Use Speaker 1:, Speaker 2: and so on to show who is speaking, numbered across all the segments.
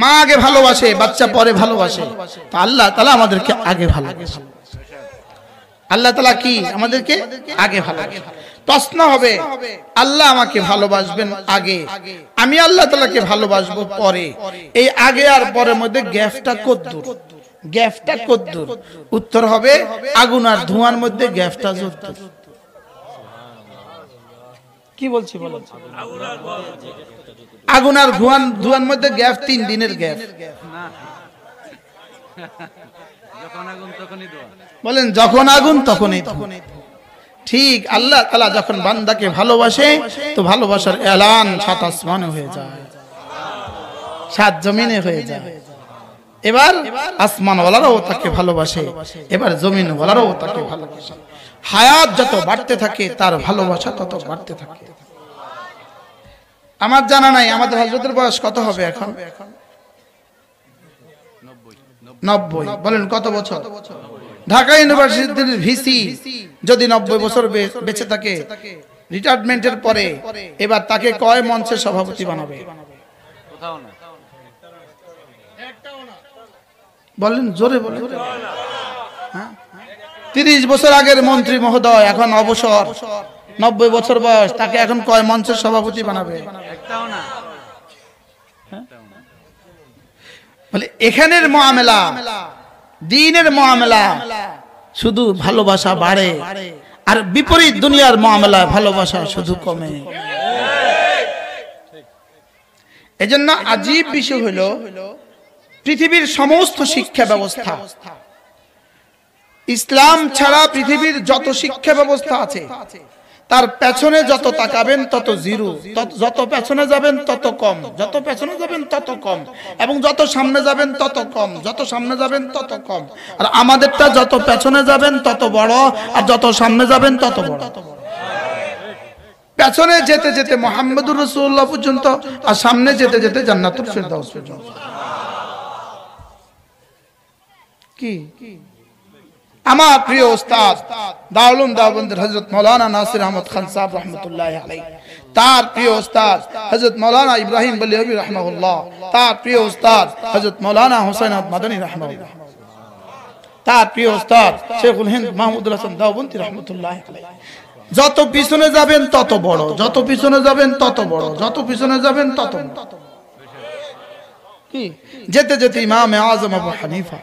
Speaker 1: মা আগে ভালোবাসে বাচ্চা পরে ভালোবাসে তা আল্লাহ তালা আমাদেরকে আগে ভালোবাসে আল্লাহ তালা কি আমাদেরকে আগে ভালোবাসে প্রশ্ন হবে আল্লাহ আমাকে ভালোবাসবেন আগে আমি আল্লাহ তালাকে ভালোবাসবো পরে এই আগে আর পরের মধ্যে গ্যাপটা কদ্দুর গ্যাপটা কদ্দুর উত্তর হবে আগুন আর ধোঁয়ার মধ্যে গ্যাপটা জোর কি বলছি বলো আগুন আর ধোয়ান ধোয়ান মধ্যে গ্যাস তিন দিনের গ্যাস বলেন যখন আগুন তখনই তখনই ঠিক আল্লাহ তালা যখন বান্দাকে ভালোবাসে তো ভালোবাসার এলান সাত আসমানে হয়ে যায় সাত জমিনে হয়ে যায় এবার আসমানওয়ালারাও তাকে ভালোবাসে এবার জমিনওয়ালারাও তাকে ভালোবাসে হায়াত যত বাড়তে থাকে তার ভালোবাসা তত বাড়তে থাকে আমার জানা নাই আমাদের হজরতের বয়স কত হবে এখন নব্বই বলেন কত বছর ঢাকা ইউনিভার্সিটির ভিসি যদি নব্বই বছর বেঁচে থাকে রিটায়ারমেন্টের পরে এবার তাকে কয় মঞ্চে সভাপতি বানাবে বলেন জোরে বলেন তিরিশ বছর আগের মন্ত্রী মহোদয় এখন অবসর নব্বই বছর বয়স তাকে এখন কয় মঞ্চের সভাপতি বানাবে এখানের মহামেলা দিনের মহামেলা শুধু ভালোবাসা বাড়ে আর বিপরীত দুনিয়ার মহামেলা ভালোবাসা শুধু কমে এজন্য আজীব বিষয় হলো পৃথিবীর সমস্ত শিক্ষা ব্যবস্থা ইসলাম ছাড়া পৃথিবীর যত শিক্ষা ব্যবস্থা আছে তার পেছনে যত তাকাবেন তত জিরো যত পেছনে যাবেন তত কম যত পেছনে যাবেন তত কম এবং যত সামনে যাবেন তত কম যত সামনে যাবেন তত কম আর আমাদেরটা যত পেছনে যাবেন তত বড় আর যত সামনে যাবেন তত বড় পেছনে যেতে যেতে মোহাম্মদুর রসুল্লাহ পর্যন্ত আর সামনে যেতে যেতে জান্নাতুর ফেরদাউস পর্যন্ত কি আমার প্রিয় ওস্তাদ দাউলুম দাওবন্দের হজরত মৌলানা নাসির আহমদ খান সাহেব রহমতুল্লাহ আলাই তার প্রিয় ওস্তাদ হজরত মৌলানা ইব্রাহিম বল্লবী রহমাউল্লাহ তার প্রিয় ওস্তাদ হজরত মৌলানা হোসেন মাদানী রহমাউল্লাহ তার প্রিয় ওস্তাদ শেখুল হিন্দ মাহমুদুল হাসান দাওবন্দি রহমতুল্লাহ আলাই যত পিছনে যাবেন তত বড় যত পিছনে যাবেন তত বড় যত পিছনে যাবেন তত যেতে যেতে ইমাম আজম আবু হানিফা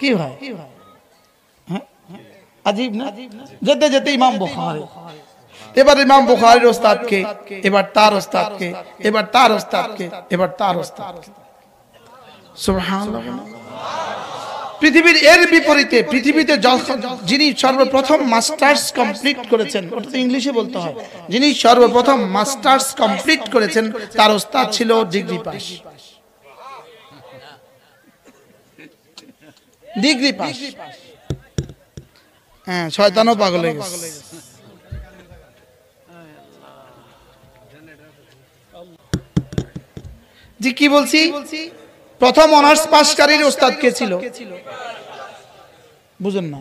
Speaker 1: কি ভাই যেতে যেতে ইমাম বুখারি এবার ইমাম ওস্তাদ কে এবার তার ওস্তাদ কে এবার তার ওস্তাদ কে এবার তার ওস্তাদ সুবহানাল্লাহ পৃথিবীর এর বিপরীতে পৃথিবীতে যিনি সর্বপ্রথম মাস্টার্স কমপ্লিট করেছেন ওটা তো ইংলিশে বলতে হয় যিনি সর্বপ্রথম মাস্টার্স কমপ্লিট করেছেন তার ওস্তাদ ছিল ডিগ্রি পাস ডিগ্রি পাস হ্যাঁ শয়তানও হ্যাঁ, পাগল হয়ে গেছে জি কি বলছি প্রথম অনার্স পাশকারীর ওস্তাদ কে ছিল বুঝুন না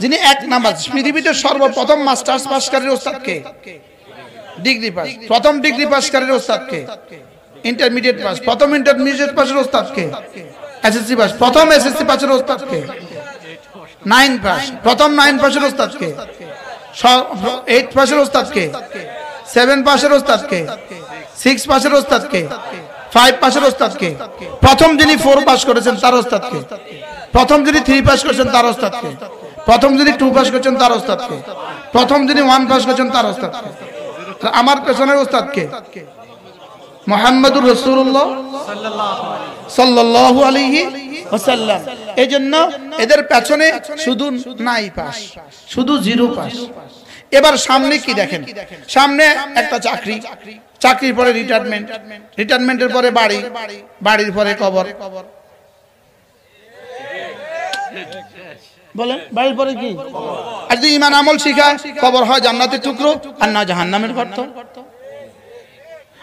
Speaker 1: যিনি এক নাম্বার পৃথিবীতে সর্বপ্রথম মাস্টার্স পাশকারীর ওস্তাদ কে ডিগ্রি পাস প্রথম ডিগ্রি পাশকারীর ওস্তাদ কে ইন্টারমিডিয়েট পাস প্রথম ইন্টারমিডিয়েট পাশের ওস্তাদ কে এসএসসি পাস প্রথম এসএসসি পাশের ওস্তাদ কে নাইন পাস প্রথম নাইন পাসের ওস্তাদকে এইট পাসের ওস্তাদকে সেভেন পাসের ওস্তাদকে সিক্স পাসের ওস্তাদকে ফাইভ পাসের ওস্তাদকে প্রথম যিনি ফোর পাস করেছেন তার ওস্তাদকে প্রথম যিনি থ্রি পাস করেছেন তার ওস্তাদকে প্রথম যিনি টু পাস করেছেন তার ওস্তাদকে প্রথম যিনি ওয়ান পাস করেছেন তার ওস্তাদকে আমার পেছনের ওস্তাদকে মোহাম্মদুর রসুল্লাহ সাল্লাহ আলিহি ওসাল্লাম এই জন্য এদের পেছনে শুধু নাই পাস শুধু জিরো পাস এবার সামনে কি দেখেন সামনে একটা চাকরি চাকরির পরে রিটায়ারমেন্ট রিটায়ারমেন্টের পরে বাড়ি বাড়ির পরে কবর বলেন বাড়ির পরে কি আর যদি ইমান আমল শিখায় কবর হয় জান্নাতের টুকরো আর না জাহান্নামের তো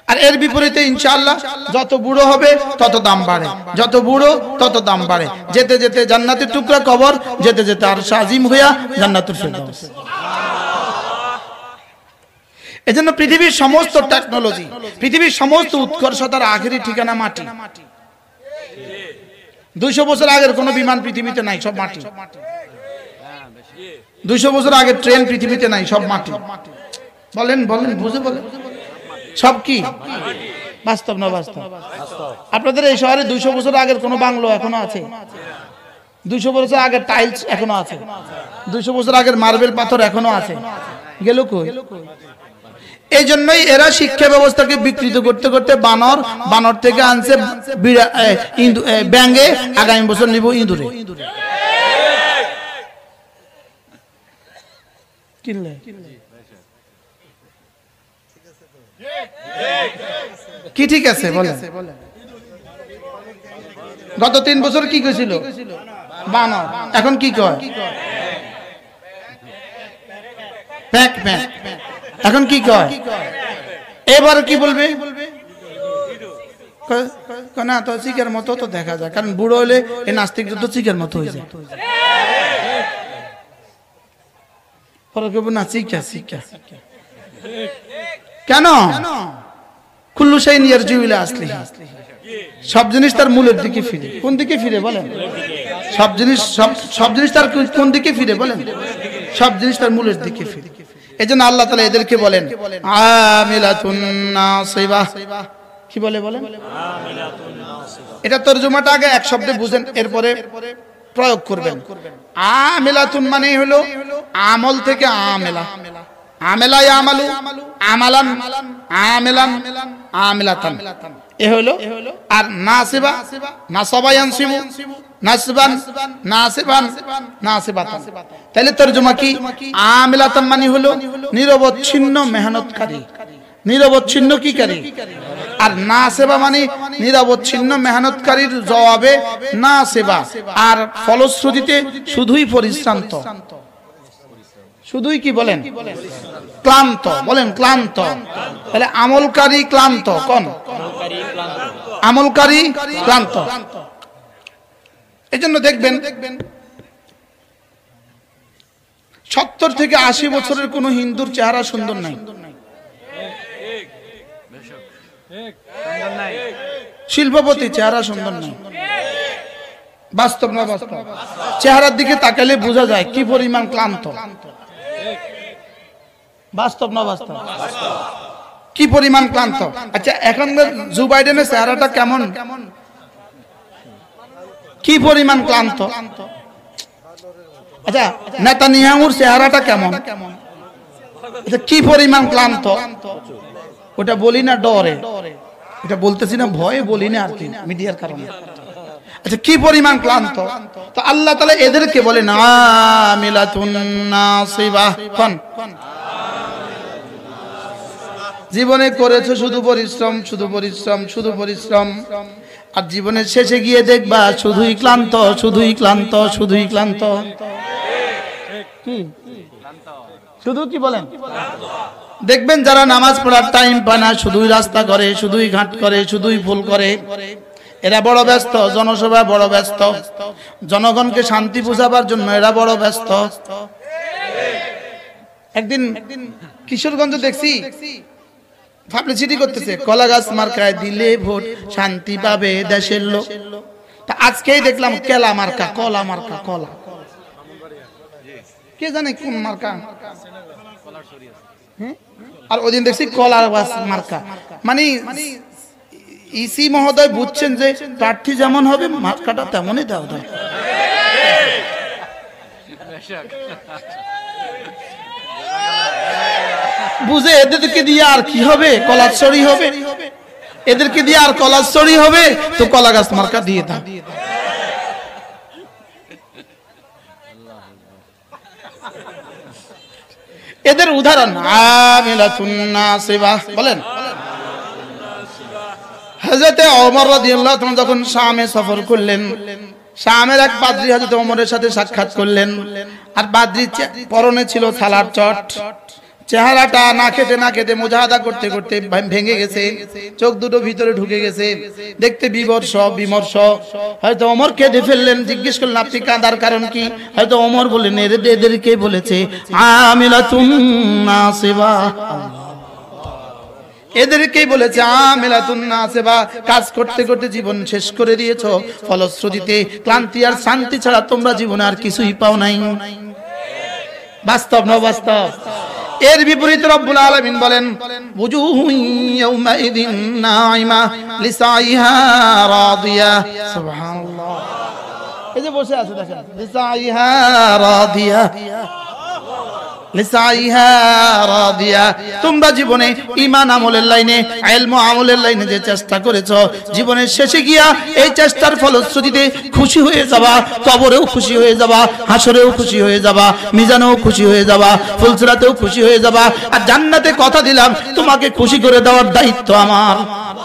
Speaker 1: আর এর বিপরীতে ইনশাআল্লাহ যত বুড়ো হবে তত দাম বাড়ে যত বুড়ো তত দাম বাড়ে যেতে যেতে জান্নাতের টুকরা কবর যেতে যেতে আর সাজিম হইয়া জান্নাতুল ফেরদাউস এজন্য পৃথিবীর সমস্ত টেকনোলজি পৃথিবীর সমস্ত উৎকর্ষতার আখেরি ঠিকানা মাটি দুইশো বছর আগের কোন বিমান পৃথিবীতে নাই সব মাটি দুইশো বছর আগের ট্রেন পৃথিবীতে নাই সব মাটি বলেন বলেন বুঝে বলেন সব কি বাস্তব না বাস্তব আপনাদের এই শহরে দুইশো বছর আগের কোনো বাংলো এখনো আছে দুইশো বছর আগের টাইলস এখনো আছে দুইশো বছর আগের মার্বেল পাথর এখনো আছে গেল কই এই জন্যই এরা শিক্ষা ব্যবস্থাকে বিকৃত করতে করতে বানর বানর থেকে আনছে ব্যাঙ্গে আগামী বছর নিব ইঁদুরে কিনলে কি ঠিক আছে বলেন গত তিন বছর কি কইছিল বানর এখন কি কয় প্যাক প্যাক এখন কি কয় এবার কি বলবে না তো চিকের মতো তো দেখা যায় কারণ বুড়ো হলে এই নাস্তিক যুদ্ধ চিকের মতো হয়ে যায় না চিকা চিকা কেন কুল্লু শাইন জুইলে আসলি সব জিনিস তার মূলের দিকে ফিরে কোন দিকে ফিরে বলেন সব জিনিস সব জিনিস তার কোন দিকে ফিরে বলেন সব জিনিস তার মূলের দিকে ফিরে এই জন্য আল্লাহ তালা এদেরকে বলেন কি বলে বলেন এটা তর্জমাটা আগে এক শব্দে বুঝেন এরপরে প্রয়োগ করবেন আমেলাতুন মানে হলো আমল থেকে আমেলা আমেলা আমালু আমালান আমেলান আমেলাতান এ হলো আর নাসিবা নাসবায়ান সিমু নাসবান নাসিবান নাসিবাতান তাহলে তরজমা কি আমেলাতান মানে, মানে হলো নিরবচ্ছিন্ন মেহনতকারী নিরবচ্ছিন্ন কি কারী আর না সেবা মানে, মানে নিরবচ্ছিন্ন মেহনতকারীর জবাবে না সেবা আর ফলশ্রুতিতে শুধুই পরিশ্রান্ত শুধুই কি বলেন ক্লান্ত বলেন ক্লান্ত তাহলে আমলকারী ক্লান্ত কোন আমলকারী ক্লান্ত এই জন্য দেখবেন সত্তর থেকে আশি বছরের কোন হিন্দুর চেহারা সুন্দর নাই শিল্পপতি চেহারা সুন্দর নাই বাস্তব না বাস্তব চেহারার দিকে তাকালে বোঝা যায় কি পরিমাণ ক্লান্ত বাস্তব না বাস্তব কি পরিমাণ ক্লান্ত আচ্ছা এখন জু বাইডেনের চেহারাটা কেমন কি পরিমাণ ক্লান্ত আচ্ছা নেতা নিহামুর চেহারাটা কেমন আচ্ছা কি পরিমাণ ক্লান্ত ওটা বলি না ডরে এটা বলতেছি না ভয়ে বলি না আর কি মিডিয়ার কারণে আচ্ছা কি পরিমাণ ক্লান্ত তো আল্লাহ তালা এদেরকে বলে না মিলাতুন না জীবনে করেছো শুধু পরিশ্রম শুধু পরিশ্রম শুধু পরিশ্রম আর জীবনের শেষে গিয়ে দেখবা শুধুই ক্লান্ত শুধুই ক্লান্ত শুধুই ক্লান্ত শুধু কি বলেন দেখবেন যারা নামাজ পড়ার টাইম পায় না শুধুই রাস্তা করে শুধুই ঘাট করে শুধুই ভুল করে এরা বড় ব্যস্ত জনসভা বড় ব্যস্ত জনগণকে শান্তি বুঝাবার জন্য এরা বড় ব্যস্ত একদিন কিশোরগঞ্জ দেখছি পাবলিসিটি করতেছে কলা গাছ মার্কায় দিলে ভোট শান্তি পাবে দেশের লোক তা আজকেই দেখলাম কেলা মার্কা কলা মার্কা কলা কে জানে কোন মার্কা আর ওদিন দেখছি কলার গাছ মার্কা মানে ইসি মহোদয় বুঝছেন যে প্রার্থী যেমন হবে মার্কাটা তেমনই দেওয়া দেয় বুঝে এদেরকে দিয়ে আর কি হবে কলার ছড়ি হবে এদেরকে দিয়ে আর কলার ছড়ি হবে তো কলা গাছ মার্কা দিয়ে দাও এদের উদাহরণ বলেন যখন শামে সফর করলেন শামের এক পাদ্রী হাজতে অমরের সাথে সাক্ষাৎ করলেন আর পাদ্রী পরনে ছিল থালার চট চেহারাটা না খেতে না খেতে মোজাহাদা করতে করতে ভেঙে গেছে চোখ দুটো ভিতরে ঢুকে গেছে দেখতে বিমর্ষ বিমর্ষ হয়তো অমর কেঁদে ফেললেন জিজ্ঞেস করলেন আপনি কাঁদার কারণ কি হয়তো অমর বললেন এদেরকে বলেছে আমিলা তুম না সেবা এদেরকেই বলেছে আমেলা আমেলাতুন না সেবা কাজ করতে করতে জীবন শেষ করে দিয়েছ ফলশ্রুতিতে ক্লান্তি আর শান্তি ছাড়া তোমরা জীবনে আর কিছুই পাও নাই বাস্তব না বাস্তব এর বিপরীত রব্বুল আলামিন বলেন বুজুহুন ইয়াউমাইদিন নাঈমা লিসাইহা রাদিয়া সুবহানাল্লাহ এই যে বসে আছে দেখেন তোমরা জীবনে ইমান আমলের লাইনে এলম আমলের লাইনে যে চেষ্টা শেষে গিয়া এই চেষ্টার খুশি হয়ে যাবা খুশি হয়ে যাবা হাসরেও খুশি হয়ে যাবা খুশি হয়ে যাবা খুশি হয়ে যাবা আর জান্নাতে কথা দিলাম তোমাকে খুশি করে দেওয়ার দায়িত্ব আমার